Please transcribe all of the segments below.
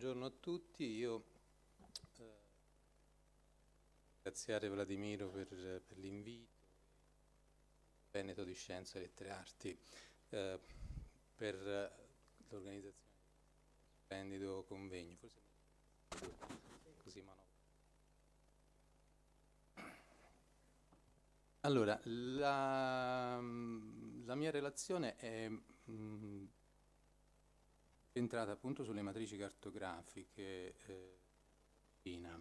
Buongiorno a tutti, io eh, ringraziare Vladimiro per, per l'invito, Veneto di Scienze e Lettere Arti eh, per l'organizzazione di questo splendido convegno. Forse così ma no. Allora, la, la mia relazione è... Mh, mm, centrata appunto sulle matrici cartografiche eh, fina.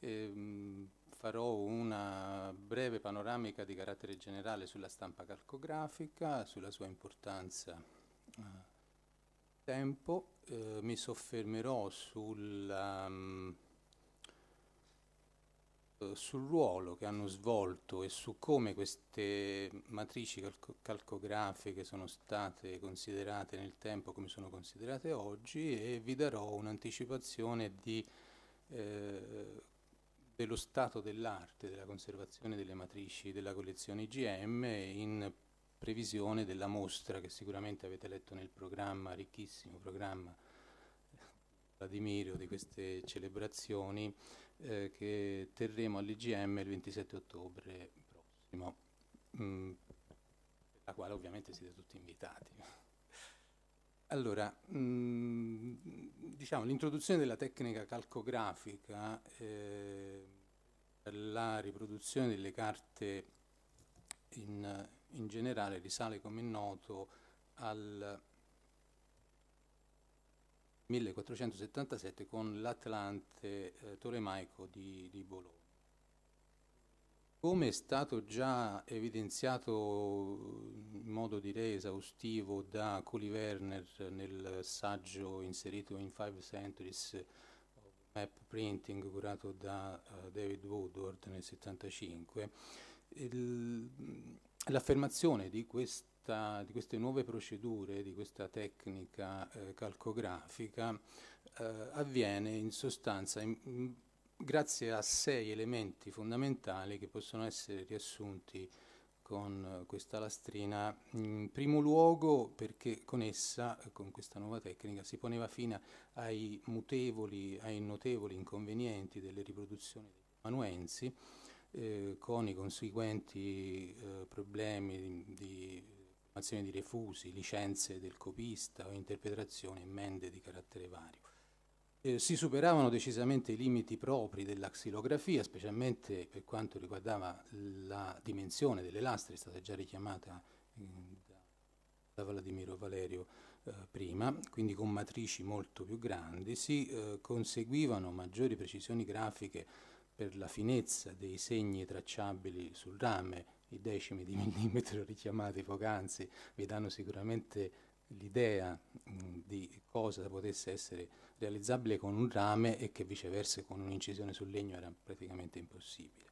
Ehm, farò una breve panoramica di carattere generale sulla stampa calcografica, sulla sua importanza eh, tempo, eh, mi soffermerò sulla um, eh, sul ruolo che hanno svolto e su come queste matrici calco- calcografiche sono state considerate nel tempo come sono considerate oggi e vi darò un'anticipazione di, eh, dello stato dell'arte, della conservazione delle matrici della collezione IGM in previsione della mostra che sicuramente avete letto nel programma, ricchissimo programma Vladimiro di queste celebrazioni eh, che terremo all'IGM il 27 ottobre prossimo, mh, mm, la quale ovviamente siete tutti invitati. Allora, mm, diciamo, l'introduzione della tecnica calcografica, eh, la riproduzione delle carte in, in generale risale, come è noto, al 1477 con l'Atlante eh, Tolemaico di, di, Bologna. Come è stato già evidenziato in modo direi esaustivo da Coli Werner nel saggio inserito in Five Centuries of Map Printing curato da uh, David Woodward nel 1975, l'affermazione di questo questa, di queste nuove procedure, di questa tecnica eh, calcografica, eh, avviene in sostanza in, in, grazie a sei elementi fondamentali che possono essere riassunti con eh, questa lastrina. In primo luogo perché con essa, eh, con questa nuova tecnica, si poneva fine ai mutevoli, ai notevoli inconvenienti delle riproduzioni dei manuensi, eh, con i conseguenti eh, problemi di, di formazione di refusi, licenze del copista o interpretazioni e mende di carattere vario. Eh, si superavano decisamente i limiti propri della xilografia, specialmente per quanto riguardava la dimensione delle lastre, è stata già richiamata eh, da Vladimiro Valerio eh, prima, quindi con matrici molto più grandi, si eh, conseguivano maggiori precisioni grafiche per la finezza dei segni tracciabili sul rame, i decimi di millimetro richiamati poc'anzi vi danno sicuramente l'idea di cosa potesse essere realizzabile con un rame e che viceversa con un'incisione sul legno era praticamente impossibile.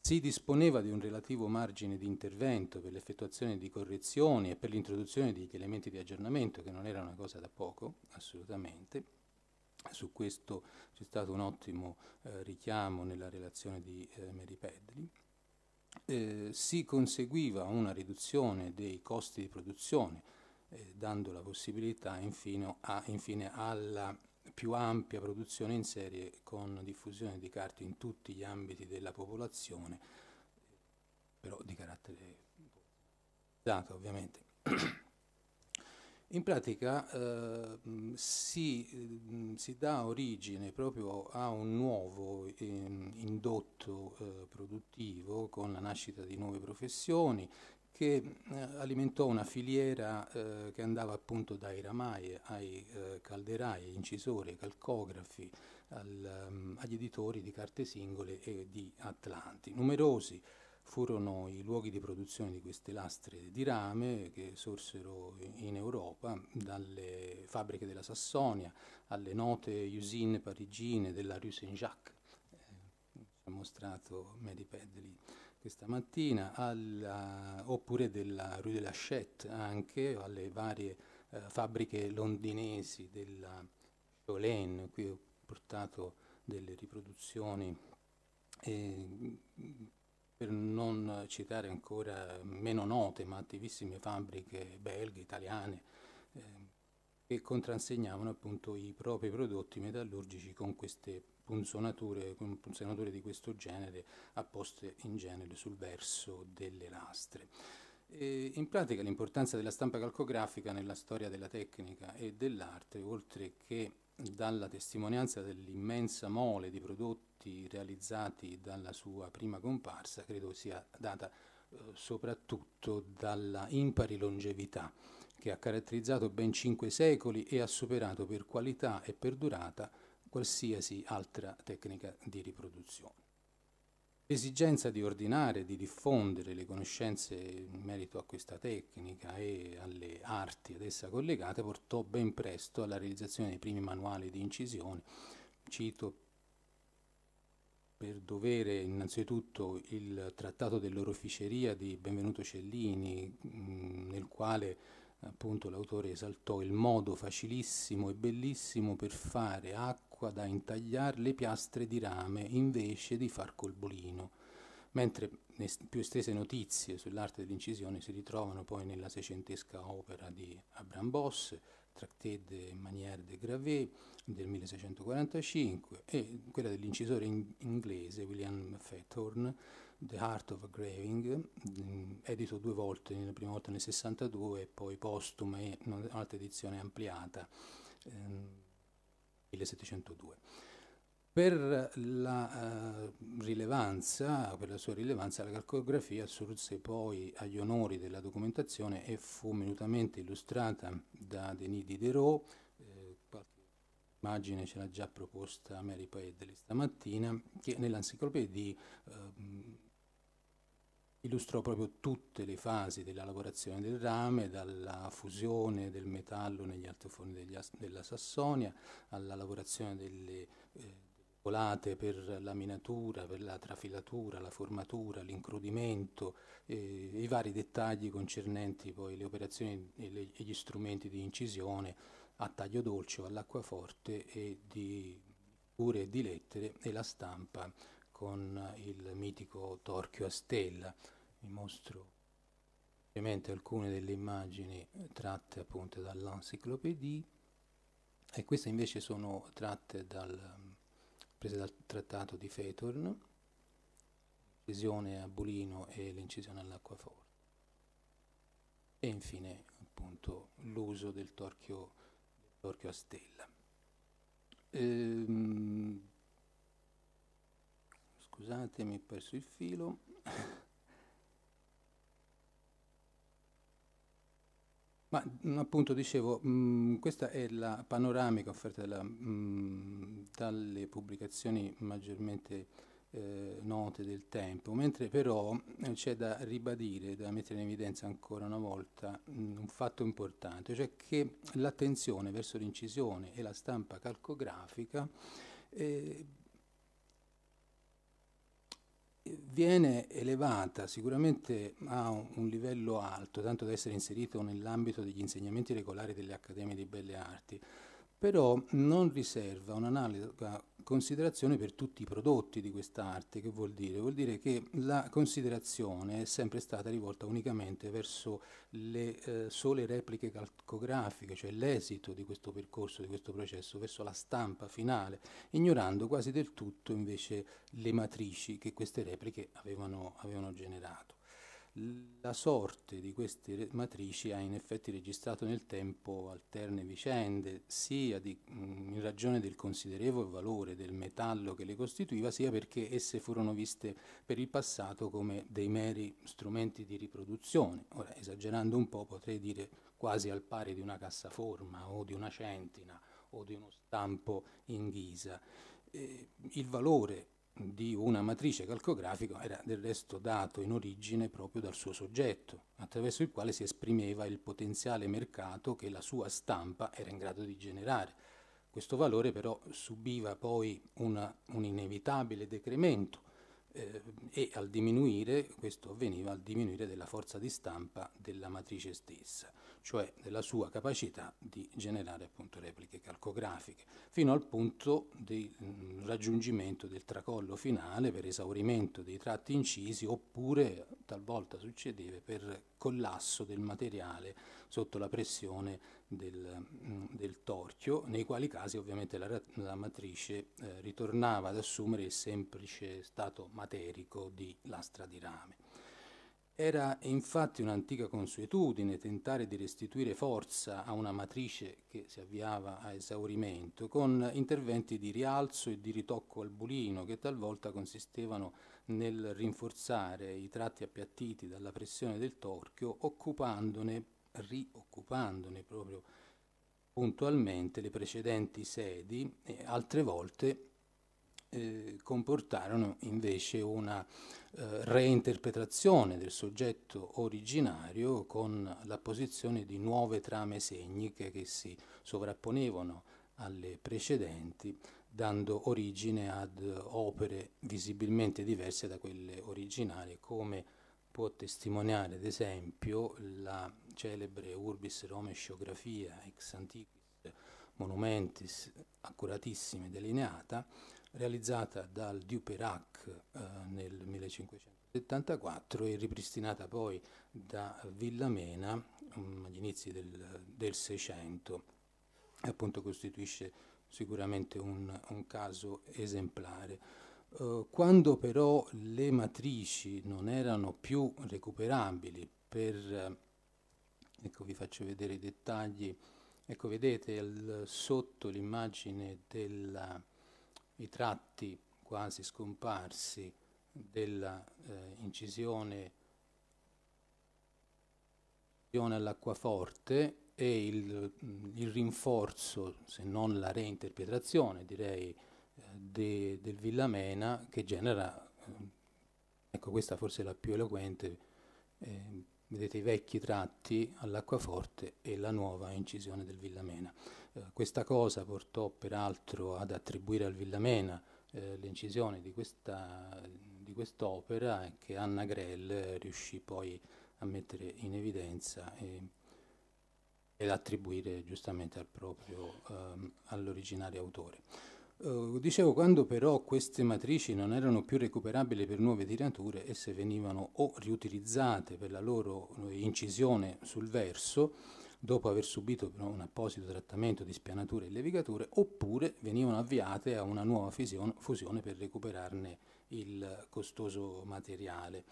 Si disponeva di un relativo margine di intervento per l'effettuazione di correzioni e per l'introduzione degli elementi di aggiornamento, che non era una cosa da poco, assolutamente. Su questo c'è stato un ottimo eh, richiamo nella relazione di eh, Mary Pedley. Eh, si conseguiva una riduzione dei costi di produzione, eh, dando la possibilità infine, a, infine alla più ampia produzione in serie con diffusione di carte in tutti gli ambiti della popolazione, però di carattere ovviamente. In pratica eh, mm, si, mm, si, dà origine proprio a un nuovo eh, indotto eh, produttivo con la nascita di nuove professioni che eh, alimentò una filiera eh, che andava appunto dai ramai ai eh, calderai, incisori, calcografi, al, mm, agli editori di carte singole e di atlanti. Numerosi furono i luoghi di produzione di queste lastre di rame che sorsero in Europa dalle fabbriche della Sassonia alle note usine parigine della Rue Saint-Jacques, eh, ci ha mostrato Mediped lì questa mattina, alla, oppure della Rue de la Chette anche, alle varie eh, fabbriche londinesi della Jolene, qui ho portato delle riproduzioni eh, per non citare ancora meno note ma attivissime fabbriche belghe, italiane, eh, che contrassegnavano appunto i propri prodotti metallurgici con queste punzonature, con punzonature di questo genere apposte in genere sul verso delle lastre. in pratica l'importanza della stampa calcografica nella storia della tecnica e dell'arte, oltre che dalla testimonianza dell'immensa mole di prodotti realizzati dalla sua prima comparsa, credo sia data eh, soprattutto dalla impari longevità che ha caratterizzato ben cinque secoli e ha superato per qualità e per durata qualsiasi altra tecnica di riproduzione. L'esigenza di ordinare e di diffondere le conoscenze in merito a questa tecnica e alle arti ad essa collegate portò ben presto alla realizzazione dei primi manuali di incisione. Cito per dovere innanzitutto il trattato dell'oroficeria di Benvenuto Cellini, nel quale appunto l'autore esaltò il modo facilissimo e bellissimo per fare acqua acqua da intagliare le piastre di rame invece di far col bolino, mentre più estese notizie sull'arte dell'incisione si ritrovano poi nella seicentesca opera di Abraham Boss, Tracté de Manière de Gravé del 1645 e quella dell'incisore in inglese William Fethorn, The Heart of a Graving, mm, edito due volte, la prima volta nel 62 e poi postuma e un'altra edizione ampliata. Ehm, 1702. Per la, uh, rilevanza, per la sua rilevanza, la calcografia assurse poi agli onori della documentazione e fu minutamente illustrata da Denis Diderot, eh, qualche immagine ce l'ha già proposta Mary Paedelli stamattina, che nell'enciclopedia di eh, illustrò proprio tutte le fasi della lavorazione del rame, dalla fusione del metallo negli altoforni degli, della Sassonia alla lavorazione delle eh, volate per la minatura, per la trafilatura, la formatura, l'incrudimento eh, i vari dettagli concernenti poi le operazioni e, le, e gli strumenti di incisione a taglio dolce o all'acquaforte e di figure di lettere e la stampa con il mitico torchio a stella vi mostro ovviamente alcune delle immagini tratte appunto dall'Encyclopédie e queste invece sono tratte dal, prese dal trattato di Fetorn, l'incisione a Bulino e l'incisione all'acqua forte. E infine appunto l'uso del torchio, del torchio a stella. Ehm, scusatemi, ho perso il filo. Ma mm, appunto dicevo, mh, mm, questa è la panoramica offerta dalla, mh, mm, dalle pubblicazioni maggiormente eh, note del tempo, mentre però eh, c'è da ribadire, da mettere in evidenza ancora una volta mh, un fatto importante, cioè che l'attenzione verso l'incisione e la stampa calcografica eh, viene elevata sicuramente a un livello alto, tanto da essere inserito nell'ambito degli insegnamenti regolari delle Accademie di Belle Arti, però non riserva un'analoga considerazione per tutti i prodotti di quest'arte, che vuol dire? Vuol dire che la considerazione è sempre stata rivolta unicamente verso le eh, sole repliche calcografiche, cioè l'esito di questo percorso, di questo processo, verso la stampa finale, ignorando quasi del tutto invece le matrici che queste repliche avevano, avevano generato la sorte di queste matrici ha in effetti registrato nel tempo alterne vicende, sia di, mm, in ragione del considerevole valore del metallo che le costituiva, sia perché esse furono viste per il passato come dei meri strumenti di riproduzione. Ora, esagerando un po', potrei dire quasi al pari di una cassaforma o di una centina o di uno stampo in ghisa. Eh, il valore di una matrice calcografica era del resto dato in origine proprio dal suo soggetto, attraverso il quale si esprimeva il potenziale mercato che la sua stampa era in grado di generare. Questo valore però subiva poi una, un inevitabile decremento eh, e al diminuire, questo avveniva al diminuire della forza di stampa della matrice stessa cioè della sua capacità di generare appunto repliche calcografiche, fino al punto del mm, raggiungimento del tracollo finale per esaurimento dei tratti incisi oppure talvolta succedeva per collasso del materiale sotto la pressione del, mm, del torchio, nei quali casi ovviamente la, la matrice eh, ritornava ad assumere il semplice stato materico di lastra di rame. Era infatti un'antica consuetudine tentare di restituire forza a una matrice che si avviava a esaurimento con interventi di rialzo e di ritocco al bulino che talvolta consistevano nel rinforzare i tratti appiattiti dalla pressione del torchio occupandone, rioccupandone proprio puntualmente le precedenti sedi e altre volte eh, comportarono invece una eh, reinterpretazione del soggetto originario con l'apposizione di nuove trame segniche che si sovrapponevano alle precedenti, dando origine ad opere visibilmente diverse da quelle originali, come può testimoniare ad esempio la celebre Urbis Rome Sciografia ex antiquis monumentis accuratissime delineata realizzata dal Duperac eh, nel 1574 e ripristinata poi da Villamena um, mm, agli inizi del Seicento. Appunto costituisce sicuramente un, un caso esemplare. Eh, quando però le matrici non erano più recuperabili per, eh, ecco vi faccio vedere i dettagli, ecco vedete il, sotto l'immagine della i tratti quasi scomparsi dell'incisione eh, all'acquaforte e il, mm, il, rinforzo, se non la reinterpretazione direi, eh, de, del Villamena che genera, eh, ecco questa forse è la più eloquente, eh, vedete i vecchi tratti all'acquaforte e la nuova incisione del Villamena. Eh, questa cosa portò peraltro ad attribuire al Villamena eh, l'incisione di, questa, di quest'opera che Anna Grell eh, riuscì poi a mettere in evidenza e, ed attribuire giustamente al proprio, ehm, all'originario autore. Uh, dicevo, quando però queste matrici non erano più recuperabili per nuove tirature, esse venivano o riutilizzate per la loro eh, incisione sul verso, dopo aver subito un apposito trattamento di spianature e levigature, oppure venivano avviate a una nuova fusione per recuperarne il costoso materiale.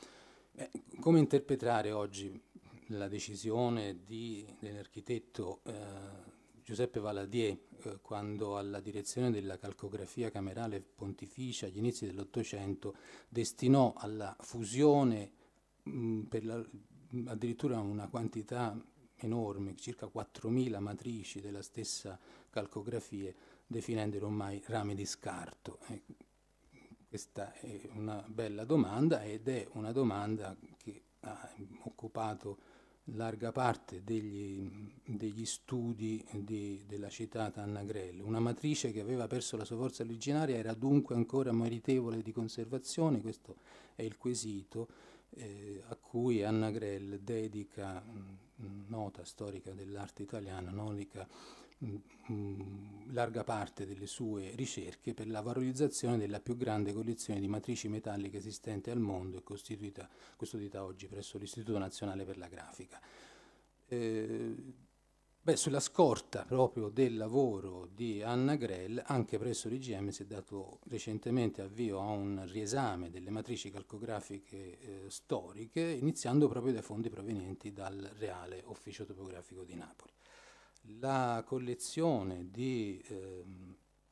Eh, come interpretare oggi la decisione di, dell'architetto eh, Giuseppe Valadier, eh, quando alla direzione della calcografia camerale pontificia agli inizi dell'Ottocento destinò alla fusione mh, mm, la, addirittura una quantità enorme, circa 4.000 matrici della stessa calcografia, definendole ormai rame di scarto. Eh, questa è una bella domanda ed è una domanda che ha occupato larga parte degli, degli studi di, della citata Anna Grell. Una matrice che aveva perso la sua forza originaria era dunque ancora meritevole di conservazione, questo è il quesito eh, a cui Anna Grell dedica, mm, nota storica dell'arte italiana, nolica, Mm, larga parte delle sue ricerche per la valorizzazione della più grande collezione di matrici metalliche esistente al mondo e custodita oggi presso l'Istituto Nazionale per la Grafica. Eh, beh, sulla scorta proprio del lavoro di Anna Grell, anche presso l'IGM si è dato recentemente avvio a un riesame delle matrici calcografiche eh, storiche, iniziando proprio dai fondi provenienti dal Reale Ufficio Topografico di Napoli la collezione di eh,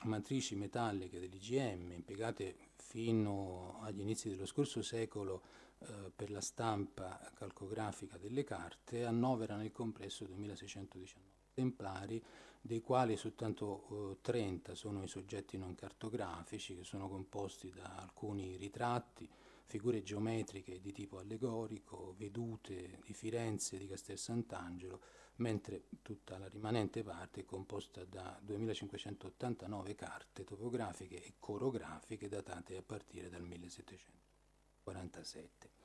matrici metalliche dell'IGM impiegate fino agli inizi dello scorso secolo eh, per la stampa calcografica delle carte annovera nel complesso 2619 esemplari dei quali soltanto eh, 30 sono i soggetti non cartografici che sono composti da alcuni ritratti, figure geometriche di tipo allegorico, vedute di Firenze, e di Castel Sant'Angelo mentre tutta la rimanente parte è composta da 2589 carte topografiche e corografiche datate a partire dal 1747.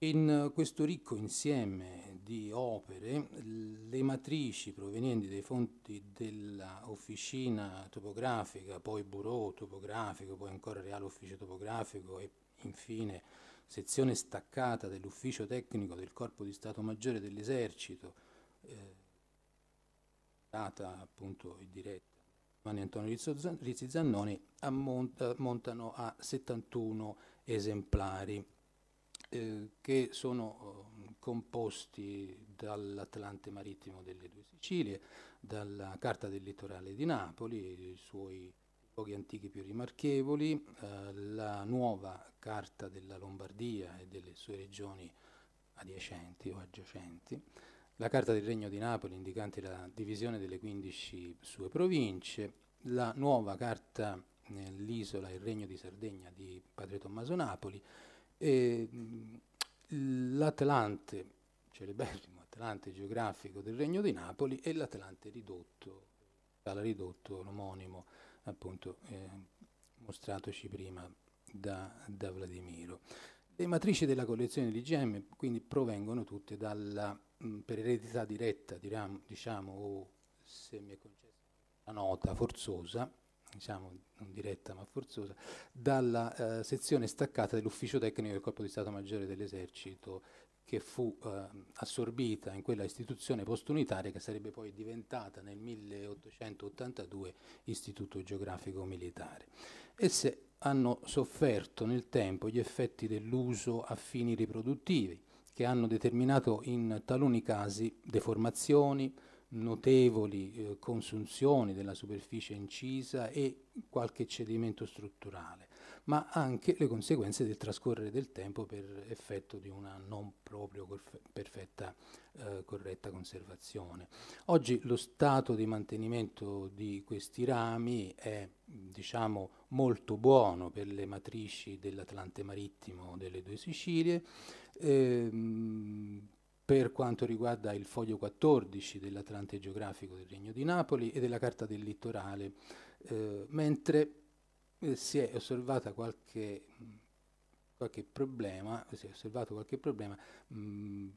In eh, questo ricco insieme di opere, le matrici provenienti dai fonti dell'officina topografica, poi bureau topografico, poi ancora reale ufficio topografico e infine sezione staccata dell'ufficio tecnico del Corpo di Stato Maggiore dell'Esercito, eh, data appunto in diretta Giovanni Antonio Rizzi Zannoni ammonta, ammontano a 71 esemplari eh, che sono eh, composti dall'Atlante Marittimo delle Due Sicilie, dalla Carta del Litorale di Napoli, i suoi luoghi antichi più rimarchevoli, eh, la nuova Carta della Lombardia e delle sue regioni adiacenti o adiacenti, la Carta del Regno di Napoli indicante la divisione delle 15 sue province, la nuova Carta nell'isola Il Regno di Sardegna di Padre Tommaso Napoli, l'Atlante, celeberrimo Atlante geografico del Regno di Napoli e l'Atlante ridotto, dalla ridotto l'omonimo appunto eh, mostratoci prima da, da Vladimiro. Le matrici della collezione di GM quindi provengono tutte dalla Mm, per eredità diretta, diciamo, diciamo, o se mi è concessa la nota forzosa, diciamo non diretta ma forzosa, dalla eh, sezione staccata dell'ufficio tecnico del Corpo di Stato Maggiore dell'Esercito che fu eh, assorbita in quella istituzione postunitaria che sarebbe poi diventata nel 1882 Istituto Geografico Militare. Esse hanno sofferto nel tempo gli effetti dell'uso a fini riproduttivi, che hanno determinato in taluni casi deformazioni, notevoli eh, consunzioni della superficie incisa e qualche cedimento strutturale, ma anche le conseguenze del trascorrere del tempo per effetto di una non proprio perfetta eh, corretta conservazione. Oggi lo stato di mantenimento di questi rami è diciamo molto buono per le matrici dell'Atlante marittimo delle due Sicilie, Ehm, per quanto riguarda il foglio 14 dell'Atlante geografico del Regno di Napoli e della Carta del litorale, eh, mentre eh, si è osservata qualche, qualche problema, si è osservato qualche problema mh, mm,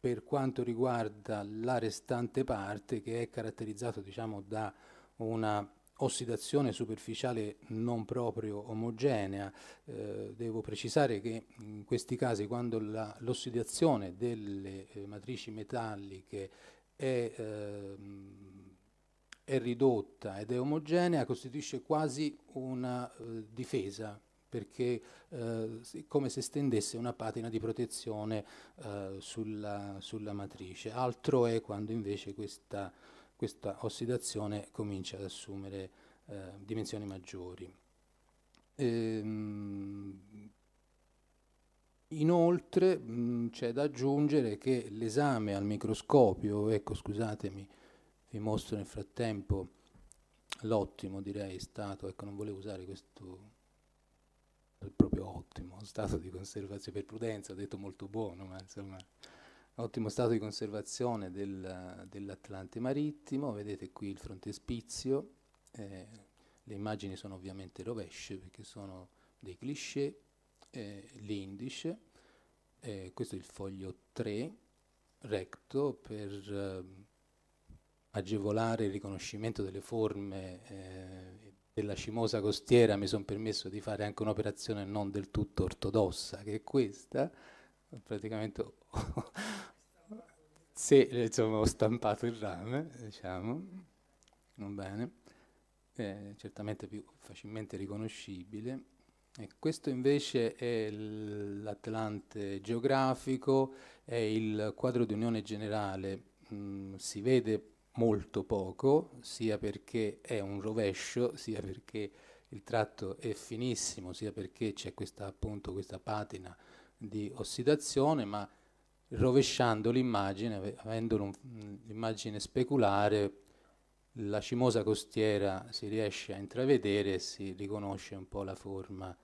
per quanto riguarda la restante parte che è caratterizzata diciamo, da una ossidazione superficiale non proprio omogenea. Eh, devo precisare che in questi casi quando l'ossidazione delle eh, matrici metalliche è, eh, è, ridotta ed è omogenea costituisce quasi una eh, difesa perché eh, come se stendesse una patina di protezione eh, sulla, sulla matrice. Altro è quando invece questa questa ossidazione comincia ad assumere eh, dimensioni maggiori. Ehm, inoltre mm, c'è da aggiungere che l'esame al microscopio, ecco scusatemi, vi mostro nel frattempo l'ottimo direi stato, ecco non volevo usare questo proprio ottimo stato di conservazione per prudenza, ho detto molto buono, ma insomma ottimo stato di conservazione del, dell'Atlante marittimo, vedete qui il frontespizio, eh, le immagini sono ovviamente rovesce perché sono dei cliché, eh, l'indice, eh, questo è il foglio 3, recto per eh, agevolare il riconoscimento delle forme eh, della cimosa costiera, mi sono permesso di fare anche un'operazione non del tutto ortodossa, che è questa, praticamente se eh, insomma, ho stampato il rame, diciamo, non bene, è eh, certamente più facilmente riconoscibile. E questo invece è l'Atlante geografico, è il quadro di unione generale, mm, si vede molto poco, sia perché è un rovescio, sia perché il tratto è finissimo, sia perché c'è questa, appunto, questa patina di ossidazione, ma rovesciando l'immagine, avendo un'immagine speculare, la cimosa costiera si riesce a intravedere e si riconosce un po' la forma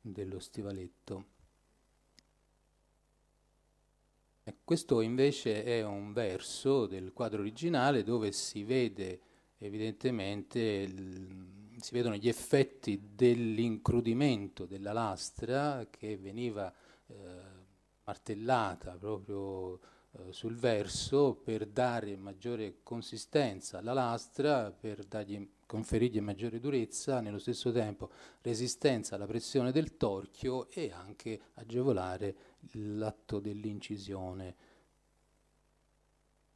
dello stivaletto. E questo invece è un verso del quadro originale dove si vede evidentemente si vedono gli effetti dell'incrudimento della lastra che veniva eh, martellata proprio eh, sul verso per dare maggiore consistenza alla lastra, per dargli, conferirgli maggiore durezza, nello stesso tempo resistenza alla pressione del torchio e anche agevolare l'atto dell'incisione.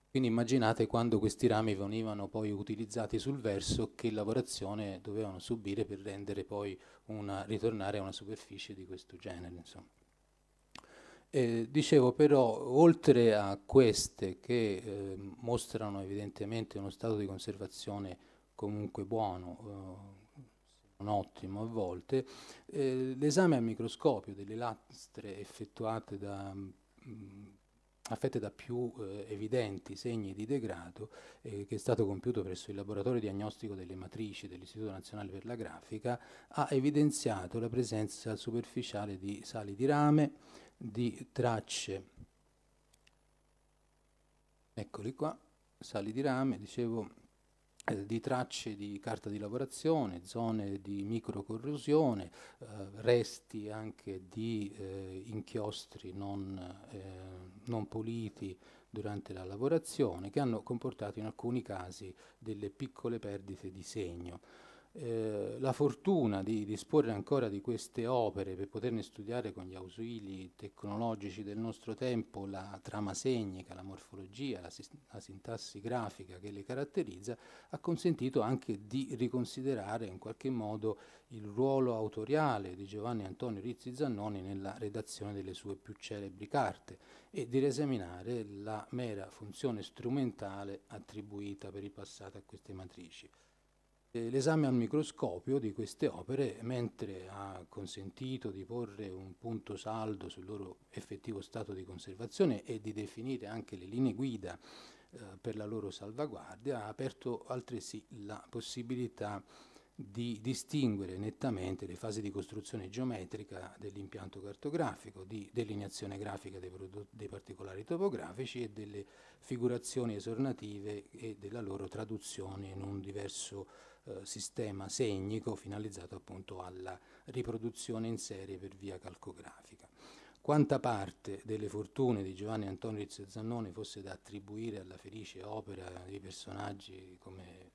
Quindi immaginate quando questi rami venivano poi utilizzati sul verso che lavorazione dovevano subire per rendere poi una, ritornare a una superficie di questo genere. Insomma. Eh, dicevo però, oltre a queste che eh, mostrano evidentemente uno stato di conservazione comunque buono, un eh, ottimo a volte, eh, l'esame al microscopio delle lastre effettuate da mh, mm, affette da più eh, evidenti segni di degrado eh, che è stato compiuto presso il laboratorio diagnostico delle matrici dell'Istituto Nazionale per la Grafica, ha evidenziato la presenza superficiale di sali di rame, di tracce. Eccoli qua, sali di rame, dicevo, eh, di tracce di carta di lavorazione, zone di microcorrosione, eh, resti anche di eh, inchiostri non, eh, non puliti durante la lavorazione, che hanno comportato in alcuni casi delle piccole perdite di segno. Eh, la fortuna di disporre ancora di queste opere per poterne studiare con gli ausili tecnologici del nostro tempo la trama segnica, la morfologia, la, la sintassi grafica che le caratterizza, ha consentito anche di riconsiderare in qualche modo il ruolo autoriale di Giovanni Antonio Rizzi Zannoni nella redazione delle sue più celebri carte e di riesaminare la mera funzione strumentale attribuita per il passato a queste matrici. Eh, l'esame al microscopio di queste opere, mentre ha consentito di porre un punto saldo sul loro effettivo stato di conservazione e di definire anche le linee guida eh, per la loro salvaguardia, ha aperto altresì la possibilità di distinguere nettamente le fasi di costruzione geometrica dell'impianto cartografico, di delineazione grafica dei, dei, particolari topografici e delle figurazioni esornative e della loro traduzione in un diverso eh, sistema segnico finalizzato appunto alla riproduzione in serie per via calcografica. Quanta parte delle fortune di Giovanni Antonio Rizzo Zannone fosse da attribuire alla felice opera di personaggi come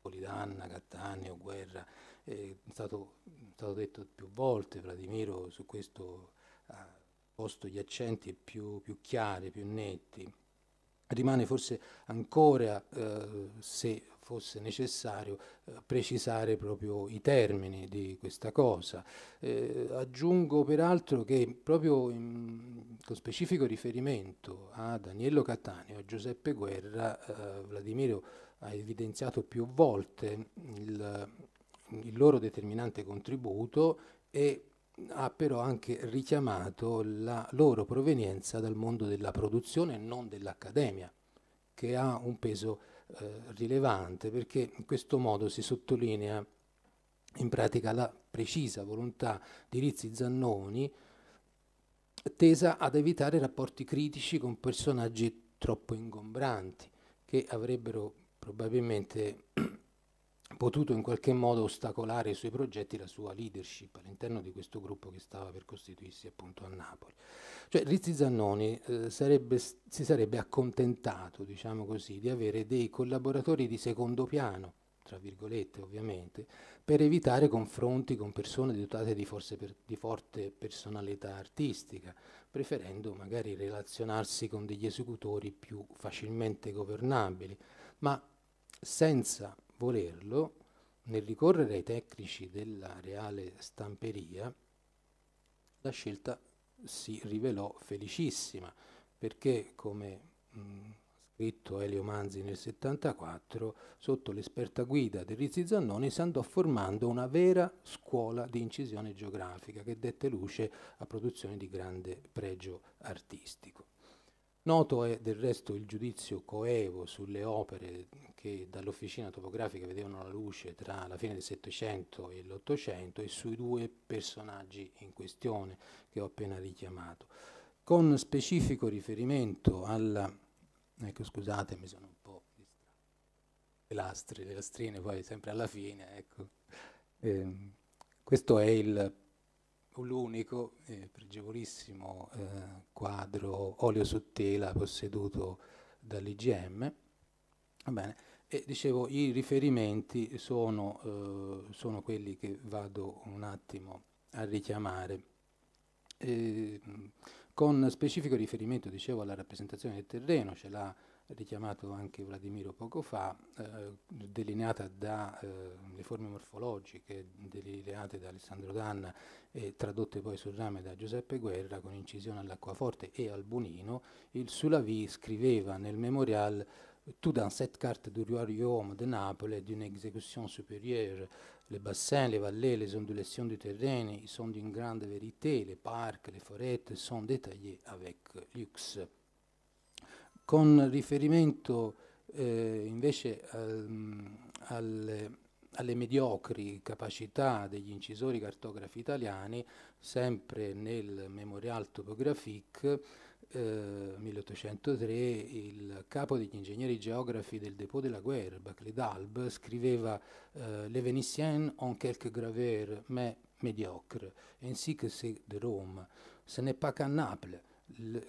Polidanna, Cattaneo, Guerra, è stato, è stato detto più volte, Vladimiro su questo ha posto gli accenti più, più chiari, più netti rimane forse ancora, eh, se fosse necessario eh, precisare proprio i termini di questa cosa. Eh, aggiungo peraltro che proprio in, con specifico riferimento a Daniello Cattaneo e a Giuseppe Guerra, eh, Vladimiro ha evidenziato più volte il, il loro determinante contributo e ha però anche richiamato la loro provenienza dal mondo della produzione e non dell'accademia, che ha un peso eh, rilevante perché in questo modo si sottolinea in pratica la precisa volontà di Rizzi Zannoni tesa ad evitare rapporti critici con personaggi troppo ingombranti che avrebbero probabilmente potuto in qualche modo ostacolare i suoi progetti, la sua leadership all'interno di questo gruppo che stava per costituirsi appunto a Napoli. Cioè Rizzi Zannoni eh, sarebbe, si sarebbe accontentato, diciamo così, di avere dei collaboratori di secondo piano, tra virgolette ovviamente, per evitare confronti con persone dotate di, per, di forte personalità artistica, preferendo magari relazionarsi con degli esecutori più facilmente governabili, ma senza volerlo, nel ricorrere ai tecnici della reale stamperia, la scelta si rivelò felicissima, perché come mh, scritto Elio Manzi nel 74, sotto l'esperta guida di Rizzi Zannoni si andò formando una vera scuola di incisione geografica che dette luce a produzioni di grande pregio artistico. Noto è del resto il giudizio coevo sulle opere che dall'officina topografica vedevano la luce tra la fine del Settecento e l'Ottocento e sui due personaggi in questione che ho appena richiamato, con specifico riferimento alla... Ecco, scusate, mi sono un po' distratto. Le lastre, le lastrine poi sempre alla fine, ecco. Eh, questo è il l'unico eh, pregevolissimo eh, quadro olio su tela posseduto dall'IGM. E dicevo, i riferimenti sono, eh, sono, quelli che vado un attimo a richiamare. E, eh, con specifico riferimento, dicevo, alla rappresentazione del terreno, ce l'ha richiamato anche Vladimiro poco fa, eh, delineata dalle eh, forme morfologiche delineate da Alessandro Danna e tradotte poi sul rame da Giuseppe Guerra con incisione all'acquaforte e al bonino, il Sulavi scriveva nel memorial Tout dans cette carte du royaume de Naples d'une exécution supérieure, le bassin, le vallées, les ondulations du terrain, sont d'une grande vérité, les parcs, les forêts sont détaillés avec luxe. Con riferimento eh, invece al, al, alle mediocri capacità degli incisori cartografi italiani, sempre nel Memorial Topographique eh, 1803 il capo degli ingegneri geografi del Depot de la Guerre, Bacle d'Albe, scriveva eh, «Les Vénitiens ont quelques graveurs, mais médiocres, ainsi que ceux de Rome. Ce n'est pas qu'à Naples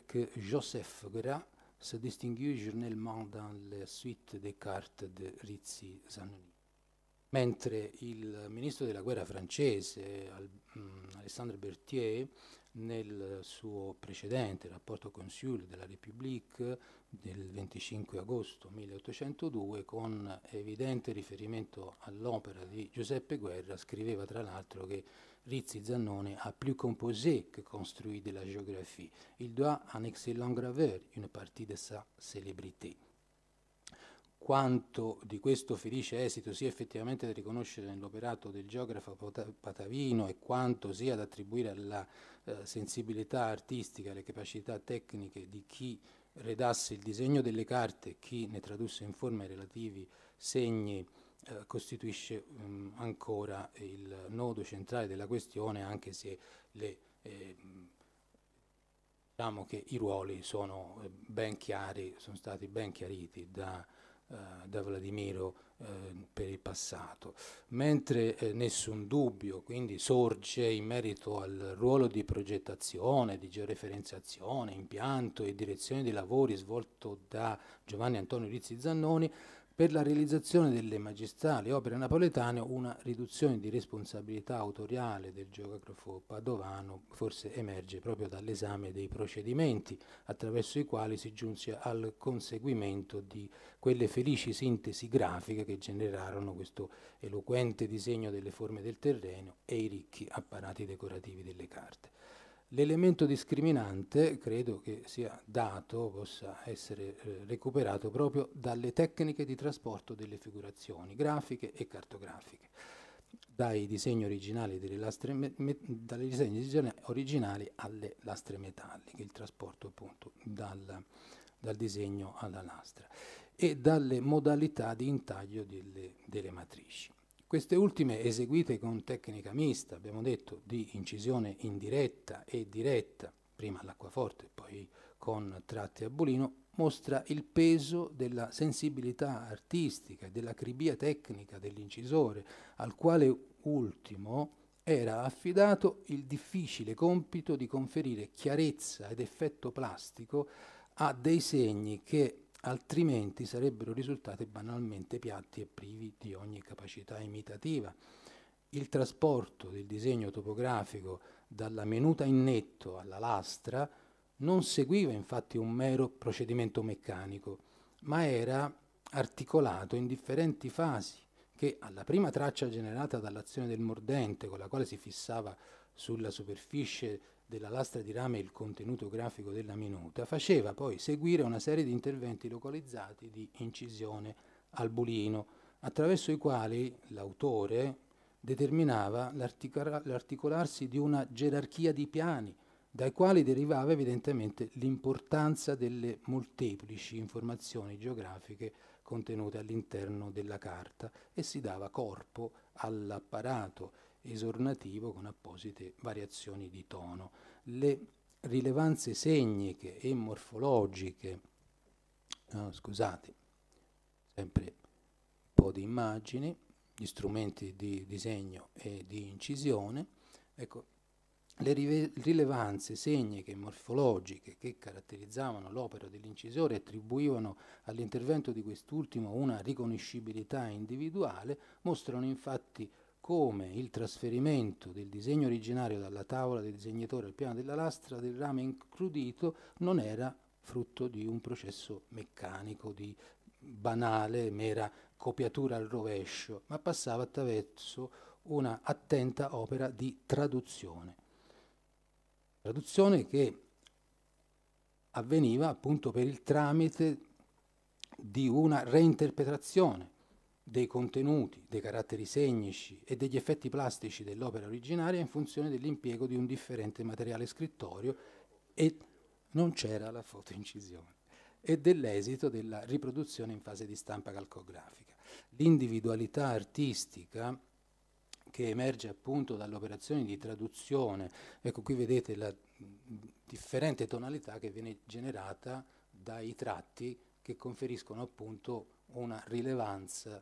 que Joseph Gras se distinguit journellement dans la suite des cartes de Rizzi-Zanoni. Mentre il ministro della guerra francese, Al mh, mm, Alessandre Berthier, nel suo precedente rapporto consiglio della République del 25 agosto 1802, con evidente riferimento all'opera di Giuseppe Guerra, scriveva tra l'altro che Rizzi Zannone a plus composé que construit de la géographie. Il doit un excellent graveur une partie de sa célébrité. Quanto di questo felice esito sia effettivamente da riconoscere nell'operato del geografo Patavino e quanto sia da attribuire alla eh, sensibilità artistica, alle capacità tecniche di chi redasse il disegno delle carte, e chi ne tradusse in forma i relativi segni eh, costituisce mh, mm, ancora il nodo centrale della questione anche se le, eh, diciamo che i ruoli sono eh, ben chiari, sono stati ben chiariti da, eh, da Vladimiro per il passato, mentre nessun dubbio quindi sorge in merito al ruolo di progettazione, di georeferenziazione, impianto e direzione dei lavori svolto da Giovanni Antonio Rizzi Zannoni, per la realizzazione delle magistrali opere napoletane una riduzione di responsabilità autoriale del geografo padovano forse emerge proprio dall'esame dei procedimenti attraverso i quali si giunse al conseguimento di quelle felici sintesi grafiche che generarono questo eloquente disegno delle forme del terreno e i ricchi apparati decorativi delle carte. L'elemento discriminante credo che sia dato, possa essere eh, recuperato proprio dalle tecniche di trasporto delle figurazioni grafiche e cartografiche, dai disegni originali, disegni originali alle lastre metalliche, il trasporto appunto dal, dal, disegno alla lastra e dalle modalità di intaglio delle, delle matrici. Queste ultime eseguite con tecnica mista, abbiamo detto, di incisione indiretta e diretta, prima e poi con tratti a bulino, mostra il peso della sensibilità artistica e della cribia tecnica dell'incisore, al quale ultimo era affidato il difficile compito di conferire chiarezza ed effetto plastico a dei segni che altrimenti sarebbero risultati banalmente piatti e privi di ogni capacità imitativa. Il trasporto del disegno topografico dalla menuta in netto alla lastra non seguiva infatti un mero procedimento meccanico, ma era articolato in differenti fasi che alla prima traccia generata dall'azione del mordente con la quale si fissava sulla superficie della lastra di rame il contenuto grafico della minuta, faceva poi seguire una serie di interventi localizzati di incisione al bulino, attraverso i quali l'autore determinava l'articolarsi di una gerarchia di piani, dai quali derivava evidentemente l'importanza delle molteplici informazioni geografiche contenute all'interno della carta e si dava corpo all'apparato esornativo con apposite variazioni di tono. Le rilevanze segniche e morfologiche, no, scusate, sempre un po' di immagini, gli strumenti di disegno e di incisione, ecco, le rilevanze segniche e morfologiche che caratterizzavano l'opera dell'incisore attribuivano all'intervento di quest'ultimo una riconoscibilità individuale, mostrano infatti come il trasferimento del disegno originario dalla tavola del disegnatore al piano della lastra del rame incrudito non era frutto di un processo meccanico, di banale, mera copiatura al rovescio, ma passava attraverso una attenta opera di traduzione. Traduzione che avveniva appunto per il tramite di una reinterpretazione dei contenuti, dei caratteri segnici e degli effetti plastici dell'opera originaria in funzione dell'impiego di un differente materiale scrittorio e non c'era la foto incisione e dell'esito della riproduzione in fase di stampa calcografica. L'individualità artistica che emerge appunto dall'operazione di traduzione, ecco qui vedete la differente tonalità che viene generata dai tratti che conferiscono appunto una rilevanza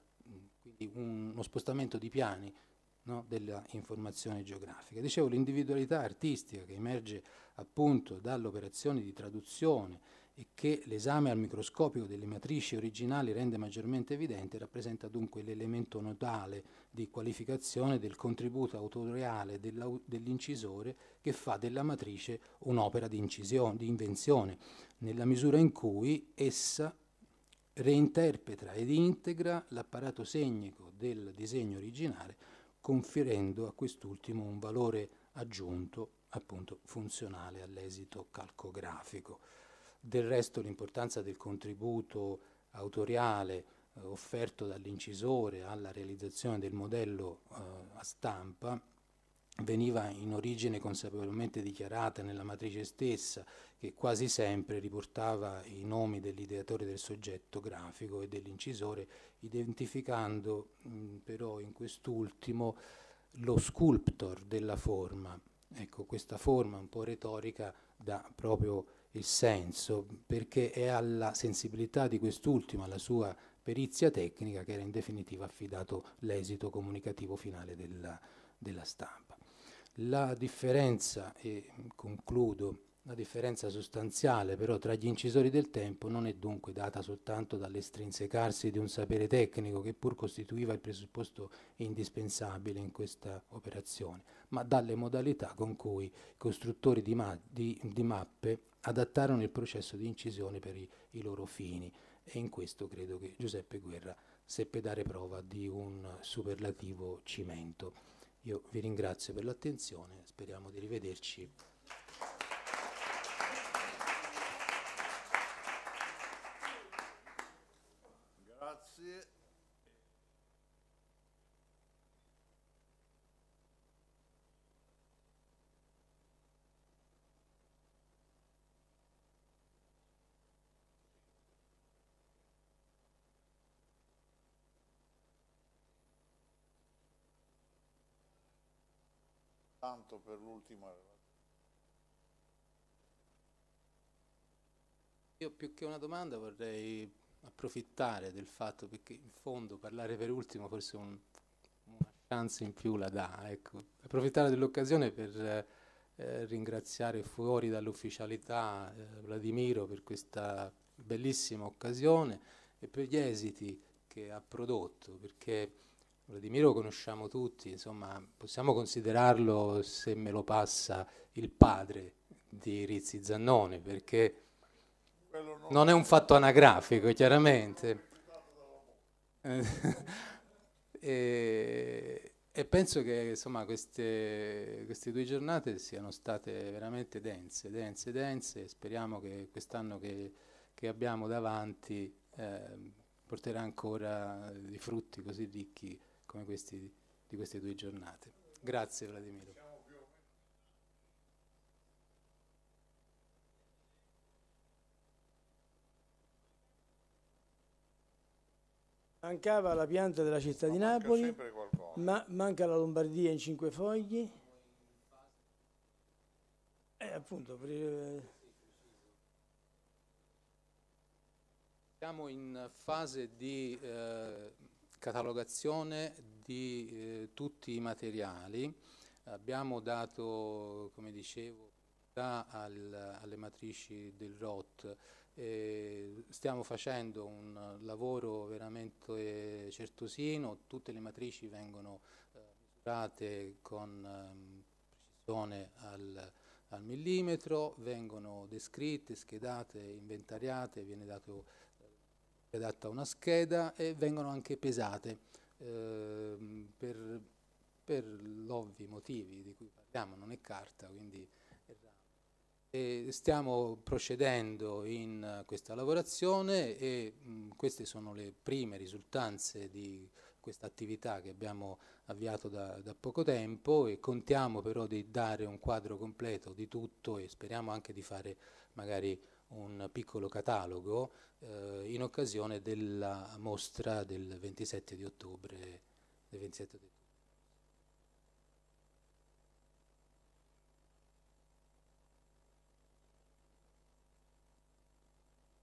quindi un, uno spostamento di piani no, dell'informazione geografica. Dicevo, l'individualità artistica che emerge appunto dall'operazione di traduzione e che l'esame al microscopico delle matrici originali rende maggiormente evidente, rappresenta dunque l'elemento nodale di qualificazione del contributo autoriale dell'incisore che fa della matrice un'opera di, di invenzione, nella misura in cui essa reinterpreta ed integra l'apparato segnico del disegno originale, conferendo a quest'ultimo un valore aggiunto appunto funzionale all'esito calcografico. Del resto l'importanza del contributo autoriale eh, offerto dall'incisore alla realizzazione del modello eh, a stampa veniva in origine consapevolmente dichiarata nella matrice stessa, che quasi sempre riportava i nomi dell'ideatore del soggetto grafico e dell'incisore, identificando mh, mm, però in quest'ultimo lo sculptor della forma. Ecco, questa forma un po' retorica dà proprio il senso, perché è alla sensibilità di quest'ultimo, alla sua perizia tecnica, che era in definitiva affidato l'esito comunicativo finale della, della stampa. La differenza, e concludo, la differenza sostanziale però tra gli incisori del tempo non è dunque data soltanto dall'estrinsecarsi di un sapere tecnico che pur costituiva il presupposto indispensabile in questa operazione, ma dalle modalità con cui i costruttori di, ma di, di mappe adattarono il processo di incisione per i, i loro fini e in questo credo che Giuseppe Guerra seppe dare prova di un superlativo cimento. Io vi ringrazio per l'attenzione, speriamo di rivederci. Grazie. tanto per l'ultima Io più che una domanda vorrei approfittare del fatto perché in fondo parlare per ultimo forse un, una chance in più la dà, ecco. approfittare dell'occasione per eh, ringraziare fuori dall'ufficialità eh, Vladimiro per questa bellissima occasione e per gli esiti che ha prodotto, perché Vladimiro conosciamo tutti, insomma, possiamo considerarlo, se me lo passa, il padre di Rizzi Zannone, perché non è un fatto anagrafico, chiaramente. e, e, penso che insomma, queste, queste, due giornate siano state veramente dense, dense, dense. Speriamo che quest'anno che, che abbiamo davanti eh, porterà ancora dei frutti così ricchi come questi, di queste due giornate. Grazie Vladimiro. Mancava la pianta della città ma di Napoli, ma manca la Lombardia in cinque fogli. E eh, appunto, Siamo in fase di eh, catalogazione di eh, tutti i materiali. Abbiamo dato, come dicevo, al, alle matrici del ROT, eh, stiamo facendo un lavoro veramente certosino, tutte le matrici vengono eh, misurate con ehm, precisione al, al millimetro, vengono descritte, schedate, inventariate, viene dato adatta a una scheda e vengono anche pesate eh, per, per l'ovvi motivi di cui parliamo, non è carta, quindi e stiamo procedendo in questa lavorazione e mh, mm, queste sono le prime risultanze di questa attività che abbiamo avviato da, da, poco tempo e contiamo però di dare un quadro completo di tutto e speriamo anche di fare magari un piccolo catalogo eh, in occasione della mostra del 27 di ottobre. Del 27 di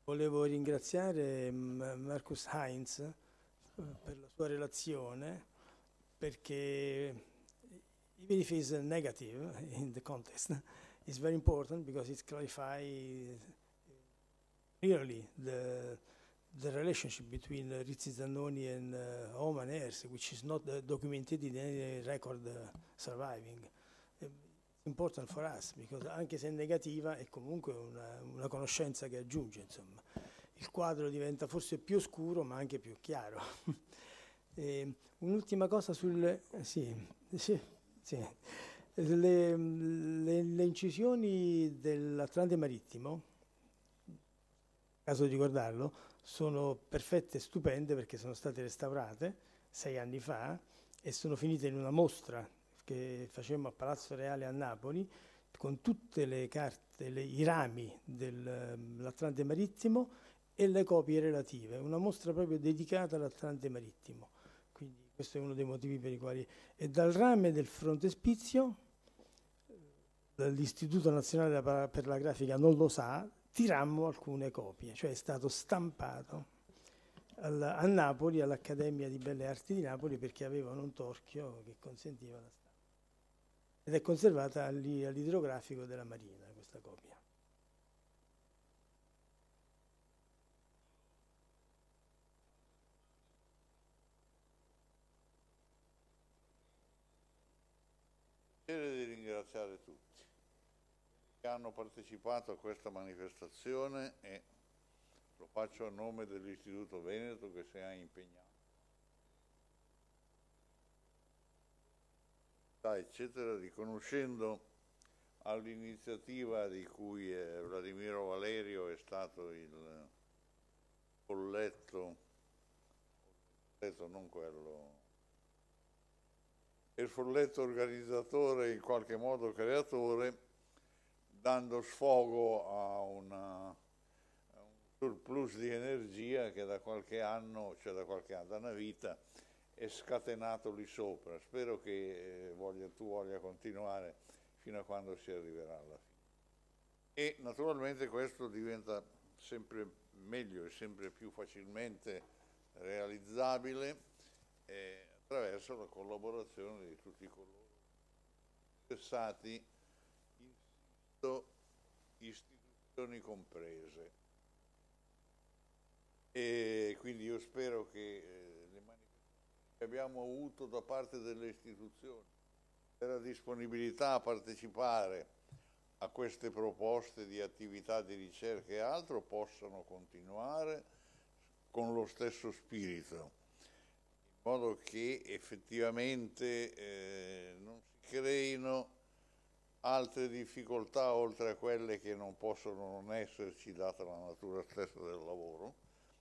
Volevo ringraziare mm, Marcus Heinz eh, per la sua relazione perché even if it's negative in the context, it's very important because it clarifies clearly the, the relationship between uh, Rizzi Zannoni and uh, Home and Heirs, which is not uh, documented in any record uh, surviving. Ehm, it's important for us, because anche se è negativa è comunque una, una conoscenza che aggiunge, insomma. Il quadro diventa forse più oscuro ma anche più chiaro. Ehm, un'ultima cosa sul... Eh, sì, sì, sì. Le, le, le incisioni dell'Atlante Marittimo, caso di guardarlo, sono perfette, e stupende perché sono state restaurate sei anni fa e sono finite in una mostra che facemmo a Palazzo Reale a Napoli con tutte le carte, le, i rami dell'Atlante ehm, Marittimo e le copie relative, una mostra proprio dedicata all'Atlante Marittimo. Quindi questo è uno dei motivi per i quali... E dal rame del frontespizio, eh, l'Istituto Nazionale per la Grafica non lo sa, tirammo alcune copie, cioè è stato stampato al, a Napoli, all'Accademia di Belle Arti di Napoli, perché avevano un torchio che consentiva la stampa. Ed è conservata all, all'idrografico della Marina questa copia. di ringraziare tutti hanno partecipato a questa manifestazione e lo faccio a nome dell'Istituto Veneto che si è impegnato. eccetera, riconoscendo all'iniziativa di cui eh, Vladimiro Valerio è stato il folletto, non quello, il folletto organizzatore in qualche modo creatore, dando sfogo a una, un surplus di energia che da qualche anno, cioè da qualche anno, da una vita, è scatenato lì sopra. Spero che eh, voglia, tu voglia continuare fino a quando si arriverà alla fine. E naturalmente questo diventa sempre meglio e sempre più facilmente realizzabile eh, attraverso la collaborazione di tutti coloro interessati Stato, istituzioni comprese. E quindi io spero che eh, le manifestazioni che abbiamo avuto da parte delle istituzioni, per la disponibilità a partecipare a queste proposte di attività di ricerca e altro, possano continuare con lo stesso spirito in modo che effettivamente eh, non si creino altre difficoltà oltre a quelle che non possono non esserci data la natura stessa del lavoro,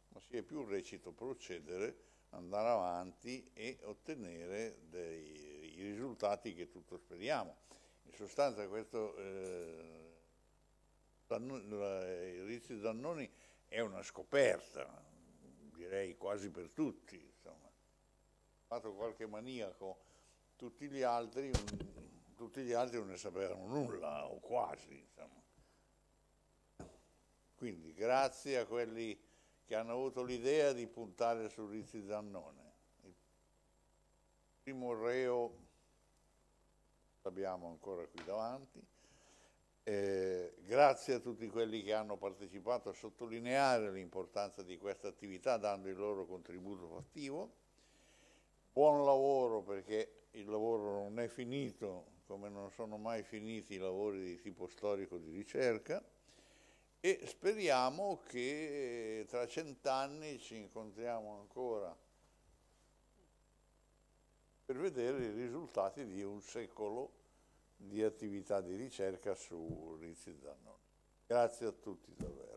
ma si è più recito procedere, andare avanti e ottenere dei risultati che tutto speriamo. In sostanza questo eh, il Rizzi Zannoni è una scoperta, direi quasi per tutti, insomma. Fatto qualche maniaco, tutti gli altri, un, tutti gli altri non ne sapevano nulla, o quasi, insomma. Quindi grazie a quelli che hanno avuto l'idea di puntare su Rizzi Zannone. Il primo reo l'abbiamo ancora qui davanti. Eh, grazie a tutti quelli che hanno partecipato a sottolineare l'importanza di questa attività dando il loro contributo fattivo. Buon lavoro perché il lavoro non è finito, come non sono mai finiti i lavori di tipo storico di ricerca e speriamo che eh, tra cent'anni ci incontriamo ancora per vedere i risultati di un secolo di attività di ricerca su Rizzi Zannoni. Grazie a tutti davvero.